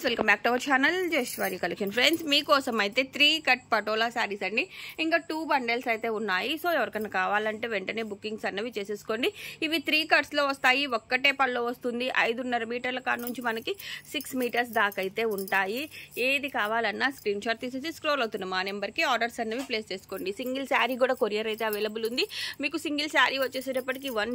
friends welcome back to our channel Jashwari collection friends మీకోసం అయితే three cut patola saris అండి ఇంకా టూ బండల్స్ అయితే ఉన్నాయి సో ఎవరికైనా కావాలంటే వెంటనే బుకింగ్స్ అన్నవి చేసేసుకోండి ఇవి త్రీ కట్స్లో వస్తాయి ఒక్కటే పళ్ళు వస్తుంది ఐదున్నర మీటర్ల కాడ నుంచి మనకి సిక్స్ మీటర్స్ దాకా అయితే ఉంటాయి ఏది కావాలన్నా స్క్రీన్ షాట్ తీసేసి స్క్రోల్ అవుతున్న మా నెంబర్కి ఆర్డర్స్ అనేవి ప్లేస్ చేసుకోండి సింగిల్ శారీ కూడా కొరియర్ అయితే అవైలబుల్ ఉంది మీకు సింగిల్ శారీ వచ్చేసేటప్పటికి వన్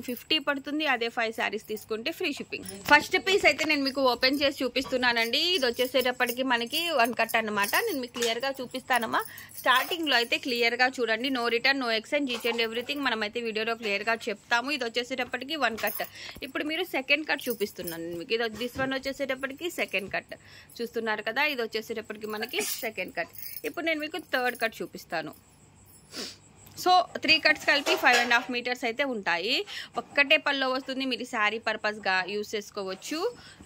పడుతుంది అదే ఫైవ్ శారీస్ తీసుకుంటే ఫ్రీ షిప్పింగ్ ఫస్ట్ పీస్ అయితే నేను మీకు ఓపెన్ చేసి చూపిస్తున్నానండి ఇది వచ్చేసేటప్పటికి మనకి వన్ కట్ అనమాట నేను మీకు క్లియర్గా చూపిస్తానమ్మా స్టార్టింగ్లో అయితే క్లియర్గా చూడండి no return no exchange each and everything మనమైతే వీడియోలో క్లియర్గా చెప్తాము ఇది వచ్చేసేటప్పటికి వన్ కట్ ఇప్పుడు మీరు సెకండ్ కట్ చూపిస్తున్నాను మీకు ఇది దిస్ వన్ వచ్చేసేటప్పటికి సెకండ్ కట్ చూస్తున్నారు కదా ఇది వచ్చేసేటప్పటికి మనకి సెకండ్ కట్ ఇప్పుడు నేను మీకు థర్డ్ కట్ చూపిస్తాను సో త్రీ కట్స్ కలిపి ఫైవ్ అండ్ హాఫ్ మీటర్స్ అయితే ఉంటాయి ఒక్కటే పల్లో వస్తుంది మీరు శారీ పర్పస్గా యూస్ చేసుకోవచ్చు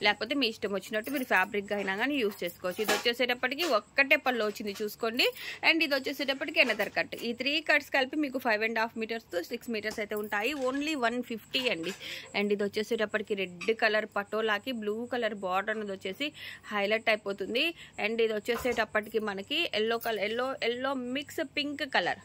లేకపోతే మీ ఇష్టం వచ్చినట్టు మీరు ఫ్యాబ్రిక్గా అయినా కానీ యూస్ చేసుకోవచ్చు ఇది వచ్చేసేటప్పటికి ఒక్కటే పళ్ళు వచ్చింది చూసుకోండి అండ్ ఇది వచ్చేసేటప్పటికి ఎనదర్ కట్ ఈ త్రీ కట్స్ కలిపి మీకు five and half meters six meters అయితే ఉంటాయి ఓన్లీ వన్ ఫిఫ్టీ అండి అండ్ ఇది వచ్చేసేటప్పటికి రెడ్ కలర్ పటోలాకి బ్లూ కలర్ బార్డర్ అనేది వచ్చేసి హైలైట్ అయిపోతుంది అండ్ ఇది వచ్చేసేటప్పటికి మనకి yellow colour yellow yellow mix pink colour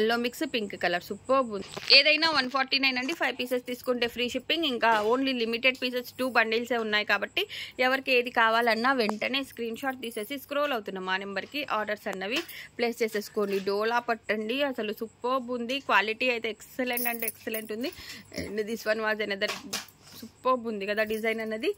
yellow mix pink colour super ఏదైనా వన్ ఫార్టీ నైన్ అండి ఫైవ్ పీసెస్ తీసుకుంటే ఫ్రీ షిప్పింగ్ ఇంకా ఓన్లీ లిమిటెడ్ పీసెస్ టూ బండిల్సే ఉన్నాయి కాబట్టి ఎవరికి ఏది కావాలన్నా వెంటనే స్క్రీన్ షాట్ తీసేసి స్క్రోల్ అవుతున్నాం మా నెంబర్కి ఆర్డర్స్ అన్నవి ప్లేస్ చేసేసుకోండి డోలా పట్టండి అసలు సూపర్బ్ ఉంది క్వాలిటీ అయితే ఎక్సలెంట్ అంటే ఎక్సలెంట్ ఉంది this one was another superb ఉంది కదా డిజైన్ అన్నది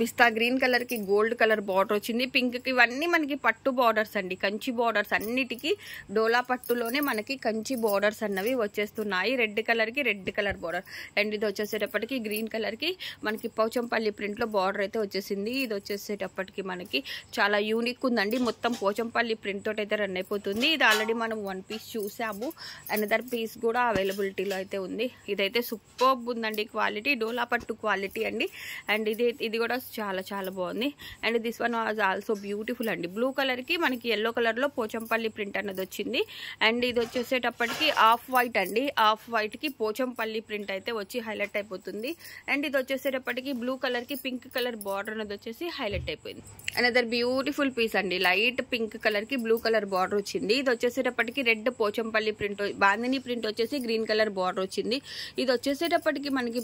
పిస్తా గ్రీన్ కలర్ కి గోల్డ్ కలర్ బార్డర్ వచ్చింది పింక్ కి ఇవన్నీ మనకి పట్టు బార్డర్స్ అండి కంచి బార్డర్స్ అన్నిటికీ డోలా పట్టులోనే మనకి కంచి బార్డర్స్ అన్నవి వచ్చేస్తున్నాయి రెడ్ కలర్ కి రెడ్ కలర్ బార్డర్ అండ్ ఇది వచ్చేసేటప్పటికి గ్రీన్ కలర్ కి మనకి పోచంపల్లి ప్రింట్లో బార్డర్ అయితే వచ్చేసింది ఇది వచ్చేసేటప్పటికి మనకి చాలా యూనిక్ ఉందండి మొత్తం పోచంపల్లి ప్రింట్ తోటి అయితే రన్ అయిపోతుంది ఇది ఆల్రెడీ మనం వన్ పీస్ చూసాము అనదర్ పీస్ కూడా అవైలబిలిటీలో అయితే ఉంది ఇదైతే సూపర్బ్ ఉందండి క్వాలిటీ డోలా పట్టు క్వాలిటీ అండి అండ్ ఇది ఇది కూడా చాలా చాలా బాగుంది and this one was also beautiful అండి బ్లూ కలర్కి మనకి ఎల్లో కలర్లో పోచంపల్లి ప్రింట్ అన్నది వచ్చింది అండ్ ఇది వచ్చేసేటప్పటికి ఆఫ్ వైట్ అండి ఆఫ్ వైట్కి పోచంపల్లి ప్రింట్ అయితే వచ్చి హైలైట్ అయిపోతుంది అండ్ ఇది వచ్చేసేటప్పటికి బ్లూ కలర్కి పింక్ కలర్ బార్డర్ అనేది వచ్చేసి హైలైట్ అయిపోయింది అనదర్ బ్యూటిఫుల్ పీస్ అండి లైట్ పింక్ కలర్కి బ్లూ కలర్ బార్డర్ వచ్చింది ఇది వచ్చేసేటప్పటికి red Pochampally print bandhani print వచ్చేసి గ్రీన్ కలర్ బార్డర్ వచ్చింది ఇది వచ్చేసేటప్పటికి మనకి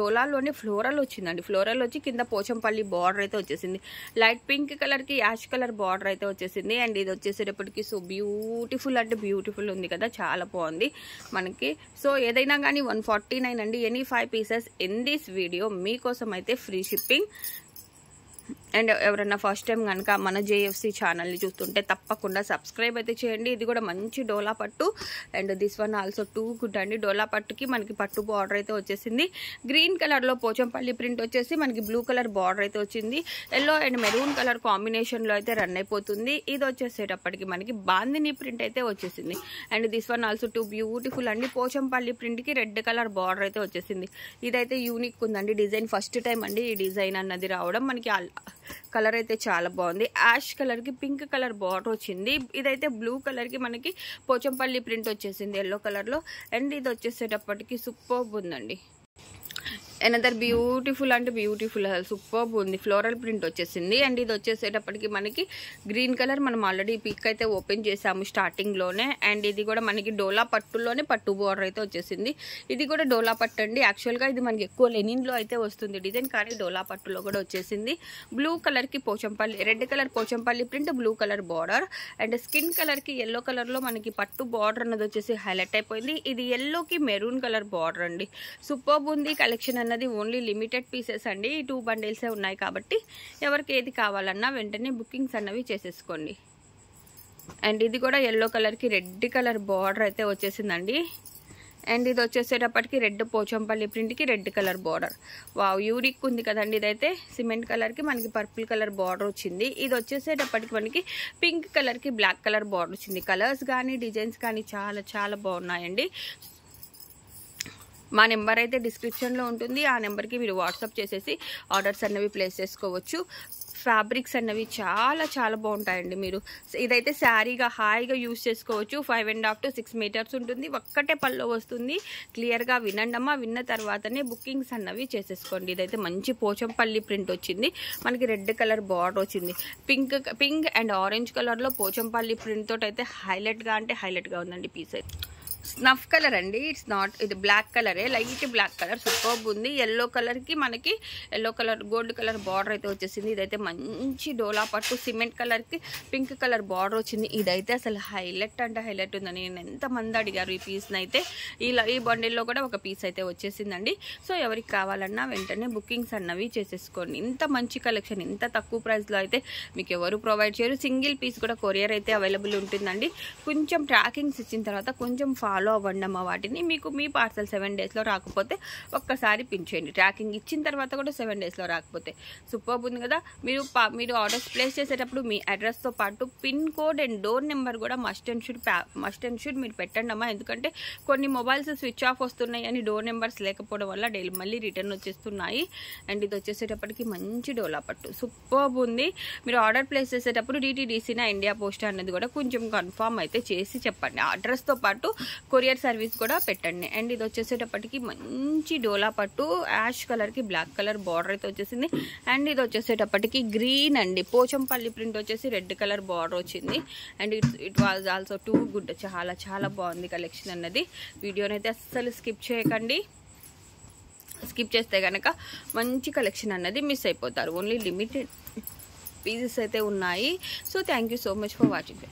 డోలాలోనే ఫ్లోరల్ వచ్చిందండి ఫ్లోరల్ వచ్చి కింద పోచ పోచంపల్లి బార్డర్ అయితే వచ్చేసింది లైట్ పింక్ కలర్కి యాష్ కలర్ బార్డర్ అయితే వచ్చేసింది అండ్ ఇది వచ్చేసేటప్పటికి సో బ్యూటిఫుల్ అంటే బ్యూటిఫుల్ ఉంది కదా చాలా బాగుంది మనకి సో ఏదైనా కానీ వన్ అండి any five pieces in this video మీకోసం అయితే ఫ్రీ షిప్పింగ్ అండ్ ఎవరైనా ఫస్ట్ టైం కనుక మన జేఎఫ్సి ఛానల్ని చూస్తుంటే తప్పకుండా సబ్స్క్రైబ్ అయితే చేయండి ఇది కూడా మంచి డోలా పట్టు and this one also too good అండి డోలా పట్టుకి మనకి పట్టు బార్డర్ అయితే వచ్చేసింది గ్రీన్ కలర్లో పోచంపల్లి ప్రింట్ వచ్చేసి మనకి బ్లూ కలర్ బార్డర్ అయితే వచ్చింది ఎల్లో అండ్ మెరూన్ కలర్ కాంబినేషన్లో అయితే రన్ అయిపోతుంది ఇది వచ్చేసేటప్పటికి మనకి బాందిని ప్రింట్ అయితే వచ్చేసింది and this one also too beautiful అండి పోచంపల్లి ప్రింట్కి రెడ్ కలర్ బార్డర్ అయితే వచ్చేసింది ఇదైతే యూనిక్ ఉందండి డిజైన్ ఫస్ట్ టైం అండి ఈ డిజైన్ అన్నది రావడం మనకి కలర్ అయితే చాలా బాగుంది యాష్ కలర్కి పింక్ కలర్ బాటర్ వచ్చింది ఇదైతే బ్లూ కలర్కి మనకి పోచంపల్లి ప్రింట్ వచ్చేసింది ఎల్లో కలర్లో అండ్ ఇది వచ్చేసేటప్పటికి సూపర్బ్ ఉందండి ఎనదర్ బ్యూటిఫుల్ అంటే బ్యూటిఫుల్ సూపర్ ఉంది ఫ్లోరల్ ప్రింట్ వచ్చేసింది అండ్ ఇది వచ్చేసేటప్పటికి మనకి గ్రీన్ కలర్ మనం ఆల్రెడీ పిక్ అయితే ఓపెన్ చేసాము స్టార్టింగ్లోనే అండ్ ఇది కూడా మనకి డోలా పట్టులోనే పట్టు బోర్డర్ అయితే వచ్చేసింది ఇది కూడా డోలా పట్టు అండి యాక్చువల్గా ఇది మనకి ఎక్కువ లెనిన్లో అయితే వస్తుంది డిజైన్ కానీ డోలా పట్టులో కూడా వచ్చేసింది బ్లూ కలర్కి Pochampally red colour Pochampally print blue colour border and skin కలర్కి ఎల్లో కలర్లో మనకి పట్టు బార్డర్ అన్నది వచ్చేసి హైలైట్ అయిపోయింది ఇది ఎల్లోకి మెరూన్ కలర్ బార్డర్ అండి సూపర్ ఉంది కలెక్షన్ అన్నది అది ఓన్లీ లిమిటెడ్ పీసెస్ అండి టూ బండిల్సే ఉన్నాయి కాబట్టి ఎవరికి ఏది కావాలన్నా వెంటనే బుకింగ్స్ అన్నవి చేసేసుకోండి అండ్ ఇది కూడా ఎల్లో కలర్కి రెడ్ కలర్ బార్డర్ అయితే వచ్చేసిందండి అండ్ ఇది వచ్చేసేటప్పటికి రెడ్ పోచంపల్లి ప్రింట్కి రెడ్ కలర్ బార్డర్ వావ్ యూరిక్ ఉంది కదండి ఇదైతే సిమెంట్ కలర్కి మనకి పర్పుల్ కలర్ బార్డర్ వచ్చింది ఇది వచ్చేసేటప్పటికి మనకి పింక్ కలర్కి బ్లాక్ కలర్ బార్డర్ వచ్చింది కలర్స్ కానీ డిజైన్స్ కానీ చాలా చాలా బాగున్నాయండి మా నెంబర్ అయితే డిస్క్రిప్షన్లో ఉంటుంది ఆ నెంబర్కి మీరు వాట్సాప్ చేసేసి ఆర్డర్స్ అన్నవి ప్లేస్ చేసుకోవచ్చు ఫ్యాబ్రిక్స్ అన్నవి చాలా చాలా బాగుంటాయండి మీరు ఇదైతే శారీగా హాయిగా యూజ్ చేసుకోవచ్చు five and half to six meters ఉంటుంది ఒక్కటే పళ్ళు వస్తుంది క్లియర్గా వినండమ్మా విన్న తర్వాతనే బుకింగ్స్ అన్నవి చేసేసుకోండి ఇదైతే మంచి పోచంపల్లి ప్రింట్ వచ్చింది మనకి రెడ్ కలర్ బార్డర్ వచ్చింది పింక్ పింక్ అండ్ ఆరెంజ్ కలర్లో పోచంపల్లి ప్రింట్ తోటైతే అయితే హైలైట్గా అంటే హైలైట్గా ఉందండి పీస్ అయితే స్నఫ్ కలర్ అండి ఇట్స్ నాట్ ఇది బ్లాక్ కలరే లైట్ బ్లాక్ కలర్ సూపర్బ్ ఉంది ఎల్లో కలర్కి మనకి yellow colour gold colour border అయితే వచ్చేసింది ఇదైతే మంచి డోలా పట్టు సిమెంట్ కలర్కి పింక్ కలర్ బార్డర్ వచ్చింది ఇదైతే అసలు హైలైట్ అంటే హైలైట్ ఉందని నేను ఎంతమంది అడిగారు ఈ పీస్ని అయితే ఈ ఈ బండిల్లో కూడా ఒక పీస్ అయితే వచ్చేసిందండి సో ఎవరికి కావాలన్నా వెంటనే బుకింగ్స్ అన్నవి చేసేసుకోండి ఇంత మంచి కలెక్షన్ ఇంత తక్కువ ప్రైస్లో అయితే మీకు ఎవరు ప్రొవైడ్ చేయరు సింగిల్ పీస్ కూడా కొరియర్ అయితే అవైలబుల్ ఉంటుందండి కొంచెం ట్రాకింగ్స్ ఇచ్చిన తర్వాత కొంచెం ఫా ఫాలో అవ్వండి అమ్మ వాటిని మీకు మీ పార్సల్ సెవెన్ డేస్లో రాకపోతే ఒక్కసారి పిన్ ట్రాకింగ్ ఇచ్చిన తర్వాత కూడా సెవెన్ డేస్లో రాకపోతే సూపర్ ఉంది కదా మీరు మీరు ఆర్డర్స్ ప్లేస్ చేసేటప్పుడు మీ అడ్రస్తో పాటు pin code and door number కూడా must and should must and should మీరు పెట్టండి అమ్మా ఎందుకంటే కొన్ని మొబైల్స్ స్విచ్ ఆఫ్ వస్తున్నాయి అని డోర్ నెంబర్స్ లేకపోవడం వల్ల డైలీ మళ్ళీ రిటర్న్ వచ్చేస్తున్నాయి అండ్ ఇది వచ్చేసేటప్పటికి మంచి డోలా పట్టు సూపర్ ఉంది మీరు ఆర్డర్ ప్లేస్ చేసేటప్పుడు డీటీడీసీనా ఇండియా పోస్ట్ అనేది కూడా కొంచెం కన్ఫామ్ అయితే చేసి చెప్పండి అడ్రస్తో పాటు కొరియర్ సర్వీస్ కూడా పెట్టండి అండ్ ఇది వచ్చేసేటప్పటికి మంచి డోలా పట్టు యాష్ కలర్కి బ్లాక్ కలర్ బార్డర్ అయితే వచ్చేసింది అండ్ ఇది వచ్చేసేటప్పటికి గ్రీన్ అండి పోచంపల్లి ప్రింట్ వచ్చేసి రెడ్ కలర్ బార్డర్ వచ్చింది and it was also too good చాలా చాలా బాగుంది కలెక్షన్ అన్నది వీడియోనైతే అస్సలు స్కిప్ చేయకండి స్కిప్ చేస్తే కనుక మంచి కలెక్షన్ అన్నది మిస్ అయిపోతారు ఓన్లీ లిమిటెడ్ పీసెస్ అయితే ఉన్నాయి so thank so much for watching